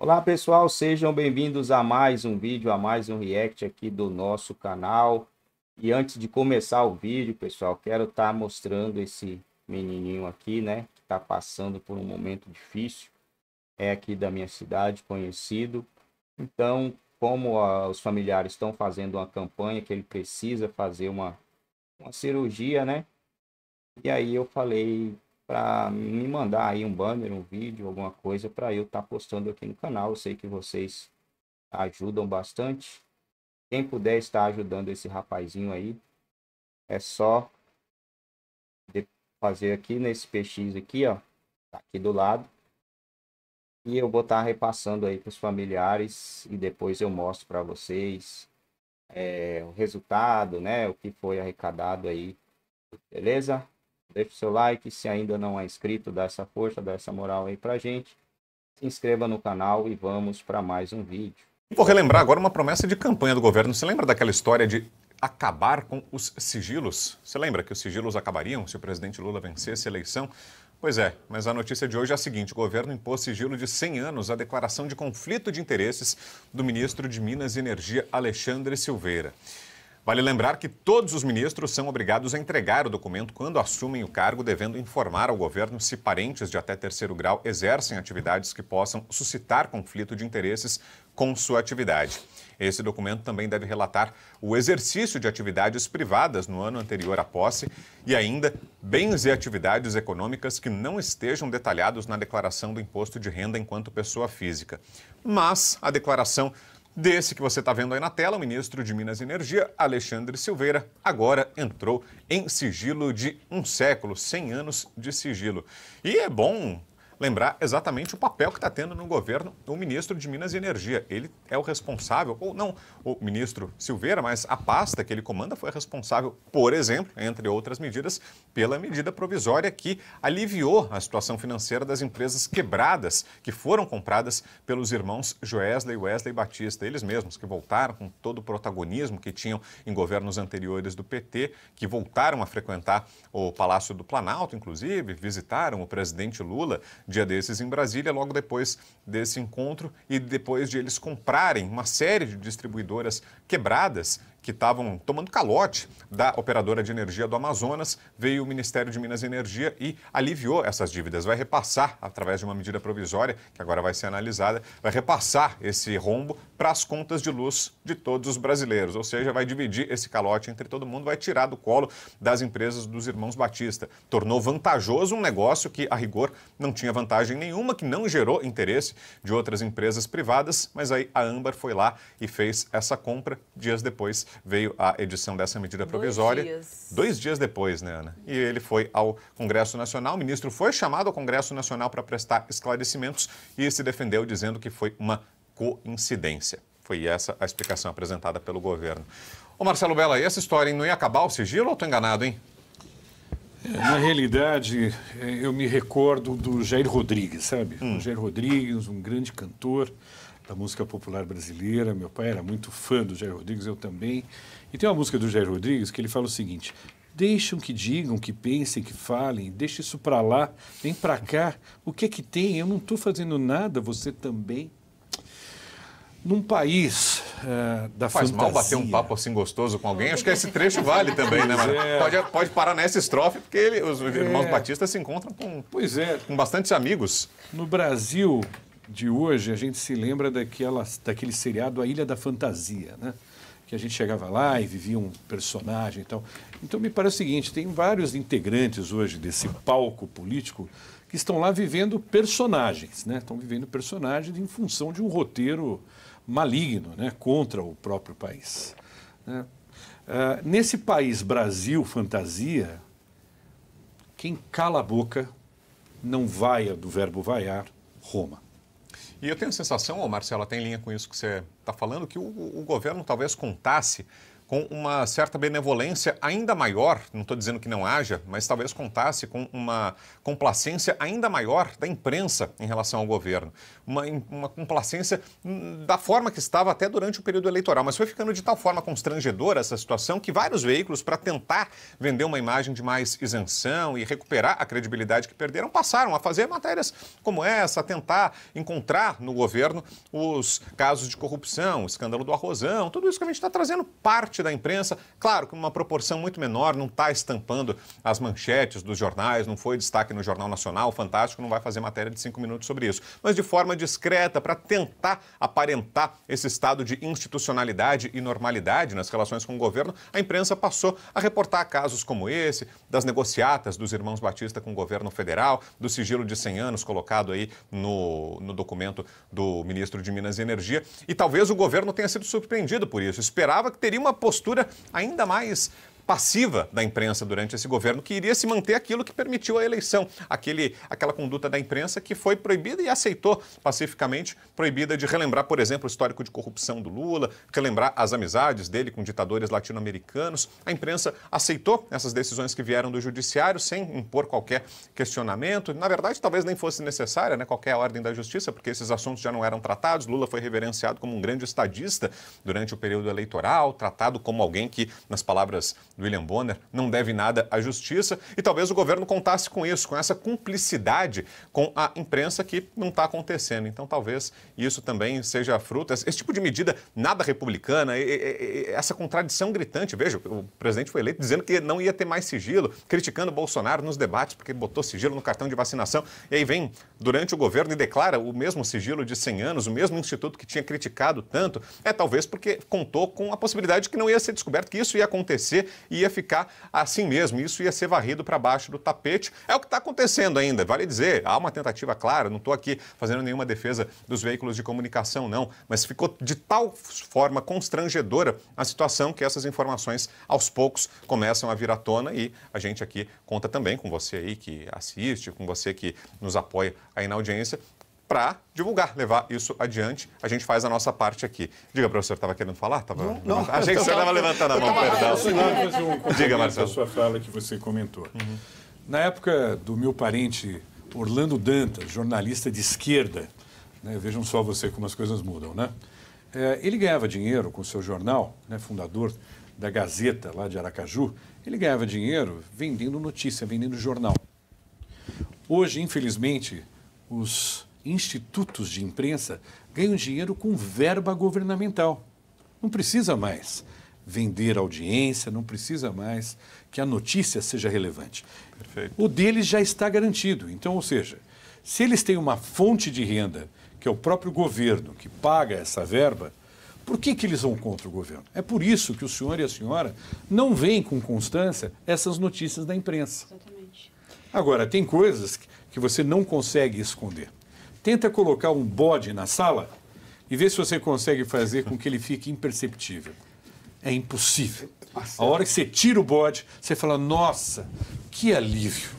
Olá pessoal, sejam bem-vindos a mais um vídeo, a mais um react aqui do nosso canal. E antes de começar o vídeo, pessoal, quero estar tá mostrando esse menininho aqui, né? Que está passando por um momento difícil. É aqui da minha cidade, conhecido. Então, como a, os familiares estão fazendo uma campanha que ele precisa fazer uma, uma cirurgia, né? E aí eu falei para me mandar aí um banner, um vídeo, alguma coisa para eu estar tá postando aqui no canal. Eu sei que vocês ajudam bastante. Quem puder estar ajudando esse rapazinho aí, é só fazer aqui nesse PX aqui, ó, tá aqui do lado. E eu vou estar tá repassando aí para os familiares e depois eu mostro para vocês é, o resultado, né, o que foi arrecadado aí, beleza? deixe seu like, se ainda não é inscrito, dá essa força, dá essa moral aí pra gente. Se inscreva no canal e vamos para mais um vídeo. Vou relembrar agora uma promessa de campanha do governo. Você lembra daquela história de acabar com os sigilos? Você lembra que os sigilos acabariam se o presidente Lula vencesse a eleição? Pois é, mas a notícia de hoje é a seguinte: o governo impôs sigilo de 100 anos à declaração de conflito de interesses do ministro de Minas e Energia, Alexandre Silveira. Vale lembrar que todos os ministros são obrigados a entregar o documento quando assumem o cargo, devendo informar ao governo se parentes de até terceiro grau exercem atividades que possam suscitar conflito de interesses com sua atividade. Esse documento também deve relatar o exercício de atividades privadas no ano anterior à posse e ainda bens e atividades econômicas que não estejam detalhados na declaração do imposto de renda enquanto pessoa física. Mas a declaração desse que você está vendo aí na tela, o ministro de Minas e Energia, Alexandre Silveira, agora entrou em sigilo de um século, 100 anos de sigilo. E é bom lembrar exatamente o papel que está tendo no governo o ministro de Minas e Energia. Ele é o responsável, ou não o ministro Silveira, mas a pasta que ele comanda foi responsável, por exemplo, entre outras medidas, pela medida provisória que aliviou a situação financeira das empresas quebradas que foram compradas pelos irmãos Joesley e Wesley Batista, eles mesmos que voltaram com todo o protagonismo que tinham em governos anteriores do PT, que voltaram a frequentar o Palácio do Planalto, inclusive, visitaram o presidente Lula dia desses em Brasília, logo depois desse encontro e depois de eles comprarem uma série de distribuidoras quebradas que estavam tomando calote da operadora de energia do Amazonas, veio o Ministério de Minas e Energia e aliviou essas dívidas. Vai repassar, através de uma medida provisória, que agora vai ser analisada, vai repassar esse rombo para as contas de luz de todos os brasileiros. Ou seja, vai dividir esse calote entre todo mundo, vai tirar do colo das empresas dos irmãos Batista. Tornou vantajoso um negócio que, a rigor, não tinha vantagem nenhuma, que não gerou interesse de outras empresas privadas, mas aí a Ambar foi lá e fez essa compra. Dias depois, veio a edição dessa medida provisória. Dois dias. Dois dias depois, né, Ana? E ele foi ao Congresso Nacional. O ministro foi chamado ao Congresso Nacional para prestar esclarecimentos e se defendeu dizendo que foi uma coincidência. Foi essa a explicação apresentada pelo governo. Ô Marcelo Bela, e essa história hein? não ia acabar o sigilo ou estou enganado, hein? É, na realidade, é, eu me recordo do Jair Rodrigues, sabe? Hum. O Jair Rodrigues, um grande cantor, da música popular brasileira. Meu pai era muito fã do Jair Rodrigues, eu também. E tem uma música do Jair Rodrigues que ele fala o seguinte: deixam que digam, que pensem, que falem, deixe isso para lá, vem para cá. O que é que tem? Eu não estou fazendo nada, você também. Num país uh, da Faz fantasia... mal bater um papo assim gostoso com alguém? Acho que esse é. trecho vale também, né? É. Pode, pode parar nessa estrofe, porque ele, os irmãos é. Batista se encontram com, pois é. com bastantes amigos. No Brasil, de hoje, a gente se lembra daquela, daquele seriado A Ilha da Fantasia, né? que a gente chegava lá e vivia um personagem e tal. Então, me parece o seguinte: tem vários integrantes hoje desse palco político que estão lá vivendo personagens, né? estão vivendo personagens em função de um roteiro maligno né? contra o próprio país. Né? Uh, nesse país Brasil fantasia, quem cala a boca não vaia do verbo vaiar Roma. E eu tenho a sensação, oh, Marcelo, tem linha com isso que você está falando, que o, o governo talvez contasse com uma certa benevolência ainda maior, não estou dizendo que não haja, mas talvez contasse com uma complacência ainda maior da imprensa em relação ao governo. Uma, uma complacência hum, da forma que estava até durante o período eleitoral, mas foi ficando de tal forma constrangedora essa situação que vários veículos, para tentar vender uma imagem de mais isenção e recuperar a credibilidade que perderam, passaram a fazer matérias como essa, a tentar encontrar no governo os casos de corrupção, o escândalo do arrozão, tudo isso que a gente está trazendo parte parte da imprensa, claro, com uma proporção muito menor, não está estampando as manchetes dos jornais, não foi destaque no Jornal Nacional, fantástico, não vai fazer matéria de cinco minutos sobre isso, mas de forma discreta, para tentar aparentar esse estado de institucionalidade e normalidade nas relações com o governo, a imprensa passou a reportar casos como esse, das negociatas dos irmãos Batista com o governo federal, do sigilo de 100 anos colocado aí no, no documento do ministro de Minas e Energia. E talvez o governo tenha sido surpreendido por isso. Esperava que teria uma postura ainda mais passiva da imprensa durante esse governo, que iria se manter aquilo que permitiu a eleição, aquele, aquela conduta da imprensa que foi proibida e aceitou pacificamente, proibida de relembrar, por exemplo, o histórico de corrupção do Lula, relembrar as amizades dele com ditadores latino-americanos. A imprensa aceitou essas decisões que vieram do judiciário sem impor qualquer questionamento. Na verdade, talvez nem fosse necessária né, qualquer ordem da justiça, porque esses assuntos já não eram tratados. Lula foi reverenciado como um grande estadista durante o período eleitoral, tratado como alguém que, nas palavras do William Bonner não deve nada à justiça e talvez o governo contasse com isso, com essa cumplicidade com a imprensa que não está acontecendo. Então talvez isso também seja fruto, esse tipo de medida nada republicana, essa contradição gritante. Veja, o presidente foi eleito dizendo que não ia ter mais sigilo, criticando Bolsonaro nos debates porque botou sigilo no cartão de vacinação. E aí vem durante o governo e declara o mesmo sigilo de 100 anos, o mesmo instituto que tinha criticado tanto. É talvez porque contou com a possibilidade de que não ia ser descoberto, que isso ia acontecer e ia ficar assim mesmo. Isso ia ser varrido para baixo do tapete. É o que está acontecendo ainda, vale dizer. Há uma tentativa clara, não estou aqui fazendo nenhuma defesa dos veículos de comunicação, não, mas ficou de tal forma constrangedora a situação que essas informações aos poucos começam a vir à tona e a gente aqui conta também com você aí que assiste, com você que nos apoia aí na audiência, para divulgar, levar isso adiante. A gente faz a nossa parte aqui. Diga, professor, estava querendo falar? Tava não, não. A gente que, estava levantando a mão, perdão. Um Diga, Marcelo. A sua fala que você comentou. Uhum. Na época do meu parente Orlando Dantas, jornalista de esquerda, né, vejam só você como as coisas mudam, né? É, ele ganhava dinheiro com o seu jornal, né, fundador da Gazeta lá de Aracaju, ele ganhava dinheiro vendendo notícia, vendendo jornal. Hoje, infelizmente, os institutos de imprensa ganham dinheiro com verba governamental. Não precisa mais vender audiência, não precisa mais que a notícia seja relevante. Perfeito. O deles já está garantido. Então, ou seja, se eles têm uma fonte de renda, que é o próprio governo que paga essa verba, por que, que eles vão contra o governo? É por isso que o senhor e a senhora não veem com constância essas notícias da imprensa. Exatamente. Agora, tem coisas que você não consegue esconder. Tenta colocar um bode na sala e vê se você consegue fazer com que ele fique imperceptível. É impossível. Marcelo. A hora que você tira o bode, você fala: nossa, que alívio.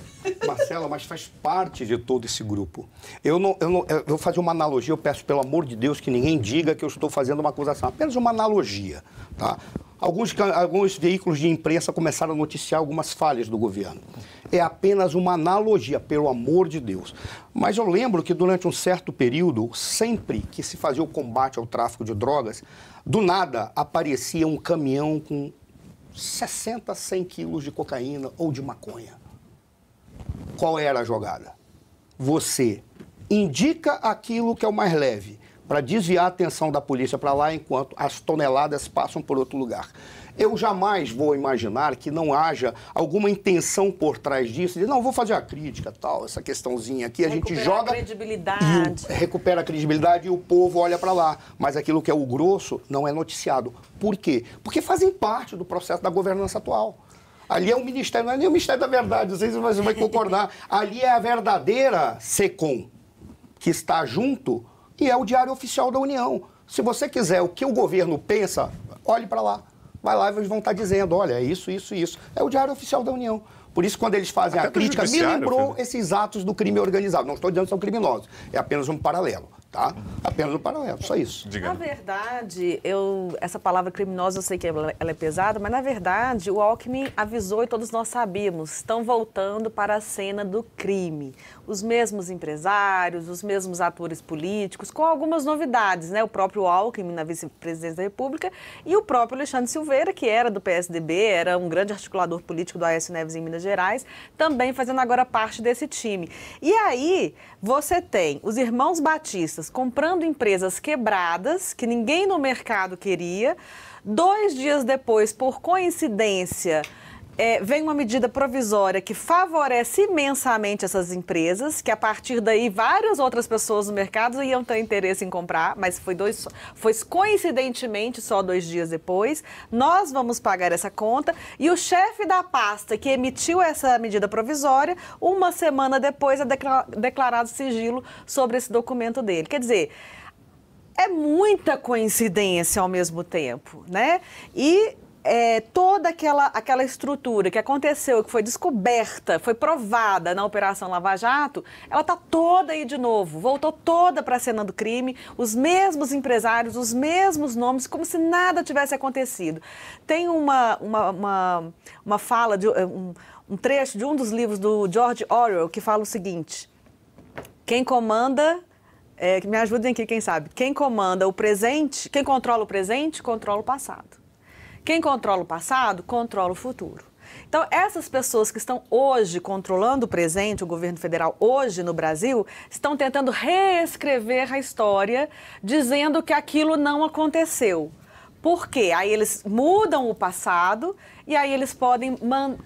Marcela, mas faz parte de todo esse grupo. Eu não, eu não eu vou fazer uma analogia, eu peço pelo amor de Deus que ninguém diga que eu estou fazendo uma acusação, apenas uma analogia, tá? Alguns, alguns veículos de imprensa começaram a noticiar algumas falhas do governo é apenas uma analogia, pelo amor de Deus. Mas eu lembro que durante um certo período, sempre que se fazia o combate ao tráfico de drogas, do nada aparecia um caminhão com 60, 100 quilos de cocaína ou de maconha. Qual era a jogada? Você indica aquilo que é o mais leve para desviar a atenção da polícia para lá enquanto as toneladas passam por outro lugar. Eu jamais vou imaginar que não haja alguma intenção por trás disso, de não, vou fazer a crítica, tal, essa questãozinha aqui, a recupera gente joga. A credibilidade. E o, recupera a credibilidade e o povo olha para lá. Mas aquilo que é o grosso não é noticiado. Por quê? Porque fazem parte do processo da governança atual. Ali é o Ministério, não é nem o Ministério da Verdade, não sei se você vai concordar. Ali é a verdadeira SECOM, que está junto e é o Diário Oficial da União. Se você quiser o que o governo pensa, olhe para lá. Vai lá e eles vão estar tá dizendo, olha, é isso, isso, isso. É o Diário Oficial da União. Por isso, quando eles fazem Até a crítica, me lembrou filho. esses atos do crime organizado. Não estou dizendo que são criminosos, é apenas um paralelo, tá? Apenas um paralelo, só isso. Diga. Na verdade, eu, essa palavra criminosa, eu sei que ela é pesada, mas na verdade, o Alckmin avisou e todos nós sabemos. estão voltando para a cena do crime os mesmos empresários, os mesmos atores políticos, com algumas novidades, né? O próprio Alckmin na vice-presidência da República e o próprio Alexandre Silveira, que era do PSDB, era um grande articulador político do Aécio Neves em Minas Gerais, também fazendo agora parte desse time. E aí você tem os irmãos Batistas comprando empresas quebradas, que ninguém no mercado queria. Dois dias depois, por coincidência, é, vem uma medida provisória que favorece imensamente essas empresas, que a partir daí várias outras pessoas no mercado iam ter interesse em comprar, mas foi, dois, foi coincidentemente só dois dias depois. Nós vamos pagar essa conta e o chefe da pasta que emitiu essa medida provisória, uma semana depois é declarado sigilo sobre esse documento dele. Quer dizer é muita coincidência ao mesmo tempo, né? E é, toda aquela, aquela estrutura que aconteceu, que foi descoberta, foi provada na Operação Lava Jato, ela está toda aí de novo, voltou toda para a cena do crime, os mesmos empresários, os mesmos nomes, como se nada tivesse acontecido. Tem uma, uma, uma, uma fala, de, eh, um, um trecho de um dos livros do George Orwell que fala o seguinte: quem comanda é, me ajudem aqui, quem sabe. Quem comanda o presente, quem controla o presente, controla o passado. Quem controla o passado, controla o futuro. Então, essas pessoas que estão hoje controlando o presente, o governo federal hoje no Brasil, estão tentando reescrever a história, dizendo que aquilo não aconteceu. Porque aí eles mudam o passado e aí eles podem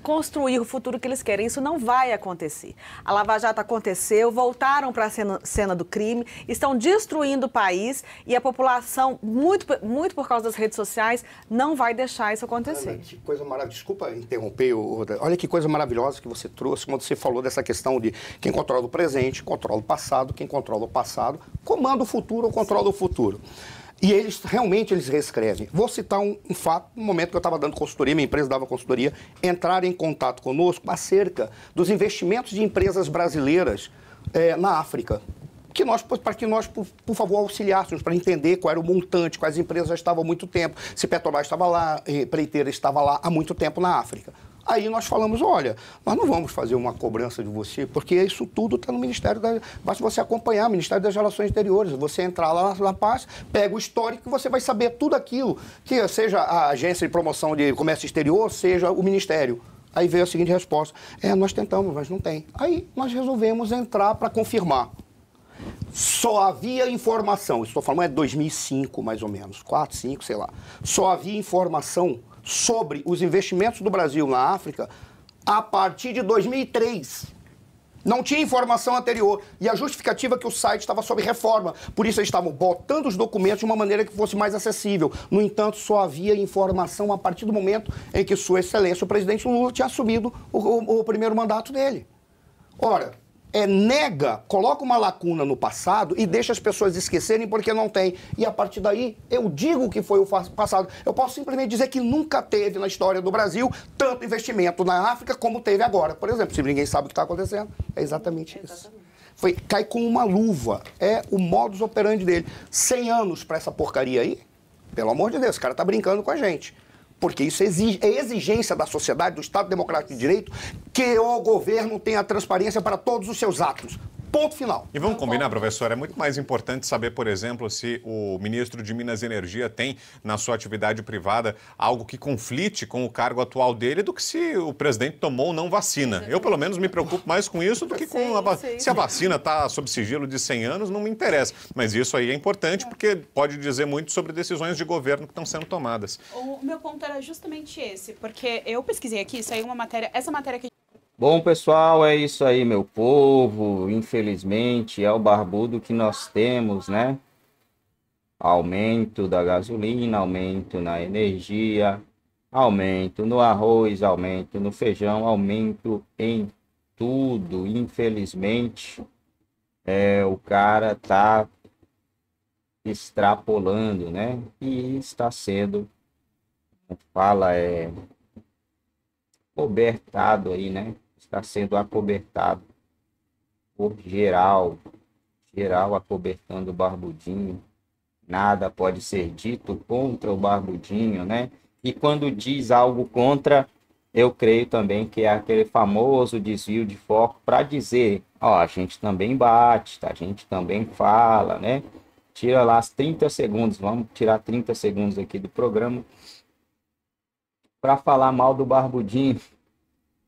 construir o futuro que eles querem. Isso não vai acontecer. A Lava Jato aconteceu, voltaram para a cena, cena, do crime, estão destruindo o país e a população, muito, muito por causa das redes sociais, não vai deixar isso acontecer. Ana, que coisa maravilhosa. Desculpa interromper. Olha que coisa maravilhosa que você trouxe quando você falou dessa questão de quem controla o presente, controla o passado, quem controla o passado, comanda o futuro ou controla Sim. o futuro. E eles realmente eles reescrevem. Vou citar um, um fato, no momento que eu estava dando consultoria, minha empresa dava consultoria, entrar em contato conosco acerca dos investimentos de empresas brasileiras é, na África. Que nós, para que nós, por, por favor, auxiliássemos para entender qual era o montante, quais empresas já estavam há muito tempo, se Petrobras estava lá, eh, Preiteira estava lá há muito tempo na África. Aí nós falamos, olha, nós não vamos fazer uma cobrança de você, porque isso tudo está no Ministério da... Basta você acompanhar, o Ministério das Relações Exteriores, você entrar lá na paz, pega o histórico e você vai saber tudo aquilo, que seja a Agência de Promoção de Comércio Exterior, seja o Ministério. Aí veio a seguinte resposta, é, nós tentamos, mas não tem. Aí nós resolvemos entrar para confirmar. Só havia informação, estou falando é 2005 mais ou menos, 4, 5, sei lá. Só havia informação sobre os investimentos do Brasil na África a partir de 2003. Não tinha informação anterior. E a justificativa é que o site estava sob reforma. Por isso, eles estavam botando os documentos de uma maneira que fosse mais acessível. No entanto, só havia informação a partir do momento em que Sua Excelência, o presidente Lula, tinha assumido o, o, o primeiro mandato dele. Ora, é, nega, coloca uma lacuna no passado e deixa as pessoas esquecerem porque não tem. E a partir daí, eu digo que foi o passado. Eu posso simplesmente dizer que nunca teve na história do Brasil tanto investimento na África como teve agora. Por exemplo, se ninguém sabe o que está acontecendo, é exatamente, exatamente isso. Foi, cai com uma luva. É o modus operandi dele. 100 anos para essa porcaria aí? Pelo amor de Deus, o cara tá brincando com a gente porque isso exige, é exigência da sociedade, do Estado Democrático de Direito, que o governo tenha transparência para todos os seus atos. Ponto final. E vamos combinar, professor, é muito mais importante saber, por exemplo, se o ministro de Minas e Energia tem na sua atividade privada algo que conflite com o cargo atual dele do que se o presidente tomou ou não vacina. Eu, pelo menos, me preocupo mais com isso do que com a vacina. Se a vacina está sob sigilo de 100 anos, não me interessa. Mas isso aí é importante porque pode dizer muito sobre decisões de governo que estão sendo tomadas. O meu ponto era justamente esse, porque eu pesquisei aqui, saiu uma matéria, essa matéria que Bom, pessoal, é isso aí, meu povo. Infelizmente, é o barbudo que nós temos, né? Aumento da gasolina, aumento na energia, aumento no arroz, aumento no feijão, aumento em tudo. Infelizmente, é, o cara tá extrapolando, né? E está sendo, fala, é cobertado aí, né? está sendo acobertado por geral, geral acobertando o Barbudinho. Nada pode ser dito contra o Barbudinho, né? E quando diz algo contra, eu creio também que é aquele famoso desvio de foco para dizer, ó, a gente também bate, a gente também fala, né? Tira lá as 30 segundos, vamos tirar 30 segundos aqui do programa para falar mal do Barbudinho.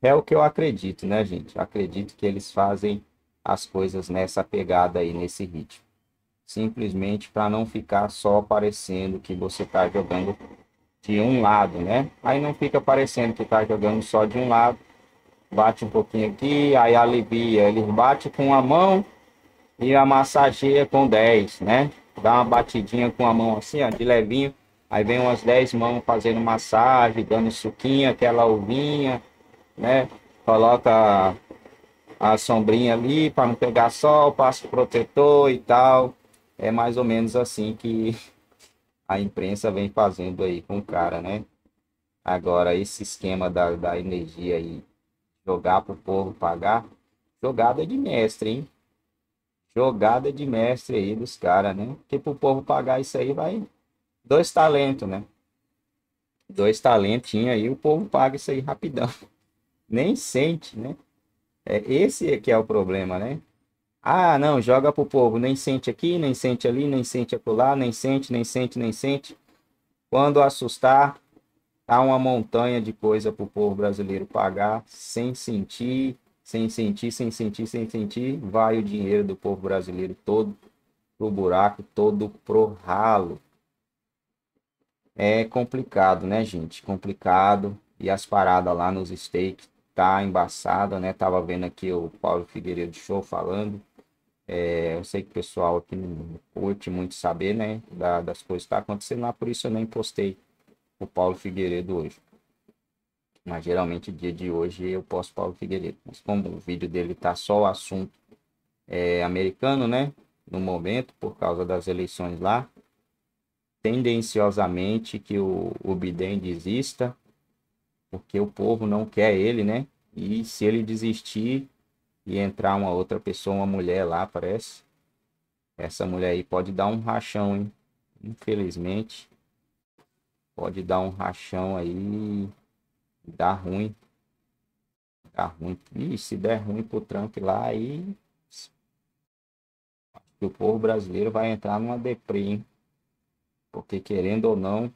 É o que eu acredito, né, gente? Eu acredito que eles fazem as coisas nessa pegada aí, nesse ritmo. Simplesmente para não ficar só parecendo que você está jogando de um lado, né? Aí não fica parecendo que está jogando só de um lado. Bate um pouquinho aqui, aí alivia. Ele bate com a mão e a massageia com 10, né? Dá uma batidinha com a mão assim, ó, de levinho. Aí vem umas 10 mãos fazendo massagem, dando suquinha, aquela uvinha né? Coloca a sombrinha ali para não pegar sol, passa o protetor e tal. É mais ou menos assim que a imprensa vem fazendo aí com o cara, né? Agora, esse esquema da, da energia aí, jogar pro povo pagar, jogada de mestre, hein? Jogada de mestre aí dos caras, né? Porque pro povo pagar isso aí vai dois talentos, né? Dois talentinhos aí, o povo paga isso aí rapidão. nem sente, né? É esse é que é o problema, né? Ah, não, joga pro povo, nem sente aqui, nem sente ali, nem sente acolá, nem sente, nem sente, nem sente. Quando assustar, tá uma montanha de coisa pro povo brasileiro pagar sem sentir, sem sentir, sem sentir, sem sentir, vai o dinheiro do povo brasileiro todo pro buraco, todo pro ralo. É complicado, né, gente? Complicado. E as paradas lá nos steaks tá embaçada, né? Tava vendo aqui o Paulo Figueiredo Show falando. É, eu sei que o pessoal aqui não curte muito saber, né? Da, das coisas que tá acontecendo lá, por isso eu nem postei o Paulo Figueiredo hoje. Mas geralmente dia de hoje eu posto Paulo Figueiredo. Mas como o vídeo dele tá só o assunto é, americano, né? No momento, por causa das eleições lá, tendenciosamente que o, o Biden desista porque o povo não quer ele, né? E se ele desistir e entrar uma outra pessoa, uma mulher lá, parece, essa mulher aí pode dar um rachão, hein? Infelizmente, pode dar um rachão aí, dar ruim. Dar ruim. E se der ruim pro Trump lá, aí o povo brasileiro vai entrar numa deprê, hein? Porque querendo ou não,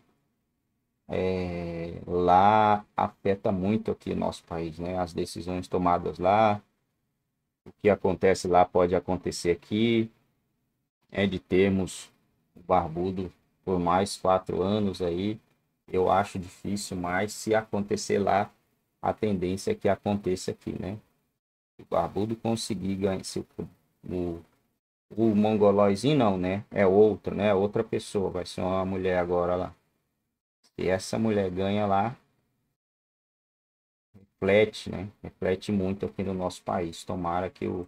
é, lá afeta muito aqui o nosso país, né? As decisões tomadas lá, o que acontece lá pode acontecer aqui, é de termos o barbudo por mais quatro anos aí, eu acho difícil, mas se acontecer lá, a tendência é que aconteça aqui, né? o barbudo conseguir ganhar, seu, o, o, o mongolóizinho não, né? É outro, né? Outra pessoa, vai ser uma mulher agora lá e essa mulher ganha lá reflete, né? Reflete muito aqui no nosso país. Tomara que o,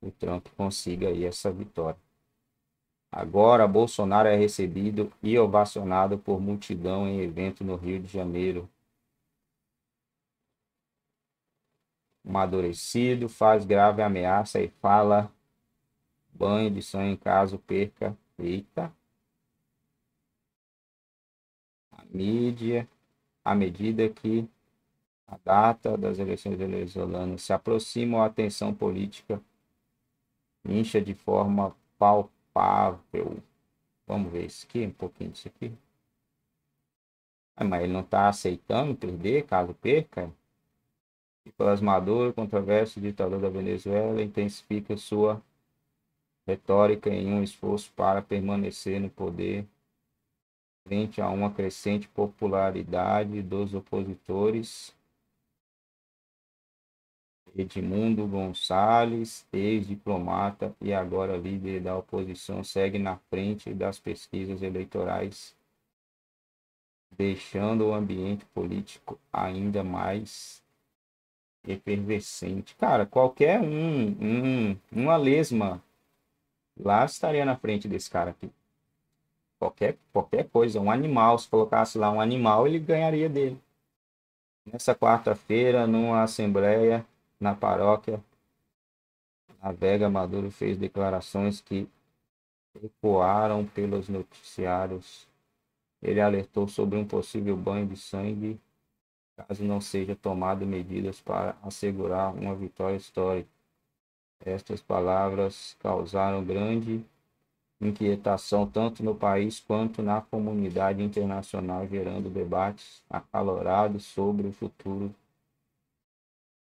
o Trump consiga aí essa vitória. Agora, Bolsonaro é recebido e ovacionado por multidão em evento no Rio de Janeiro. Amadurecido, faz grave ameaça e fala banho de sangue em caso perca. Eita! mídia à medida que a data das eleições venezuelanas se aproxima, a atenção política incha de forma palpável. Vamos ver isso aqui, um pouquinho disso aqui. Ah, mas ele não está aceitando perder, caso perca. Nicolás Maduro, controverso ditador da Venezuela, intensifica sua retórica em um esforço para permanecer no poder frente a uma crescente popularidade dos opositores Edmundo Gonçalves, ex-diplomata e agora líder da oposição, segue na frente das pesquisas eleitorais, deixando o ambiente político ainda mais efervescente. Cara, qualquer um, um uma lesma lá estaria na frente desse cara aqui. Qualquer, qualquer coisa, um animal, se colocasse lá um animal, ele ganharia dele. Nessa quarta-feira, numa assembleia na paróquia, a Vega Maduro fez declarações que ecoaram pelos noticiários. Ele alertou sobre um possível banho de sangue caso não seja tomado medidas para assegurar uma vitória histórica. Estas palavras causaram grande inquietação tanto no país quanto na comunidade internacional, gerando debates acalorados sobre o futuro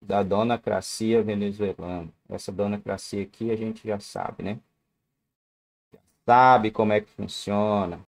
da donacracia venezuelana. Essa donacracia aqui a gente já sabe, né? sabe como é que funciona.